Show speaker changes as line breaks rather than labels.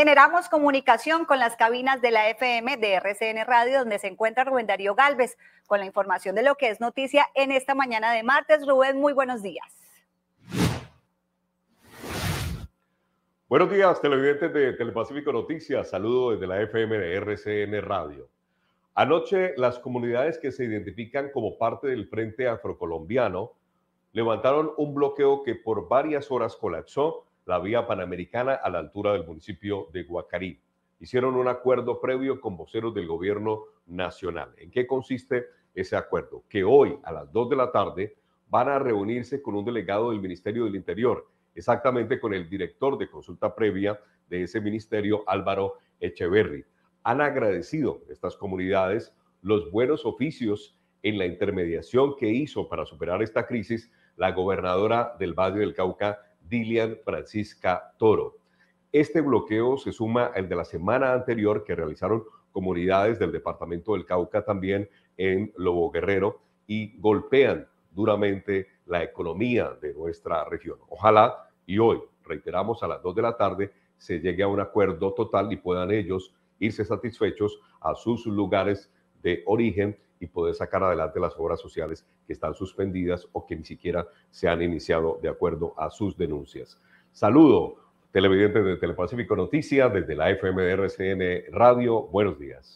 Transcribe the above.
Generamos comunicación con las cabinas de la FM de RCN Radio, donde se encuentra Rubén Darío Galvez con la información de lo que es noticia en esta mañana de martes. Rubén, muy buenos días.
Buenos días, televidentes de Telepacífico Noticias. Saludo desde la FM de RCN Radio. Anoche, las comunidades que se identifican como parte del Frente Afrocolombiano levantaron un bloqueo que por varias horas colapsó la vía panamericana a la altura del municipio de Guacarí. Hicieron un acuerdo previo con voceros del gobierno nacional. ¿En qué consiste ese acuerdo? Que hoy a las dos de la tarde van a reunirse con un delegado del Ministerio del Interior, exactamente con el director de consulta previa de ese ministerio, Álvaro Echeverry. Han agradecido estas comunidades los buenos oficios en la intermediación que hizo para superar esta crisis la gobernadora del Valle del Cauca, Dilian Francisca Toro. Este bloqueo se suma al de la semana anterior que realizaron comunidades del departamento del Cauca también en Lobo Guerrero y golpean duramente la economía de nuestra región. Ojalá y hoy, reiteramos, a las 2 de la tarde se llegue a un acuerdo total y puedan ellos irse satisfechos a sus lugares de origen y poder sacar adelante las obras sociales que están suspendidas o que ni siquiera se han iniciado de acuerdo a sus denuncias. Saludo, televidente de Telepacífico Noticias, desde la FMRCN Radio. Buenos días.